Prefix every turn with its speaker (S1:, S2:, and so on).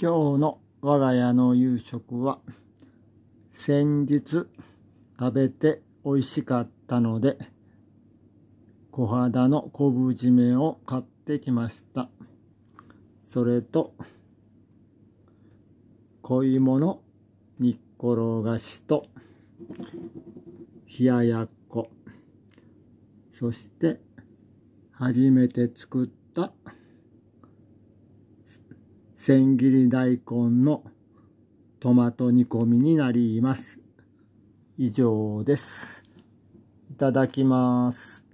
S1: 今日の我が家の夕食は先日食べて美味しかったので小肌の昆布締めを買ってきましたそれと小芋の煮っころがしと冷ややっこそして初めて作った千切り大根のトマト煮込みになります。以上です。いただきます。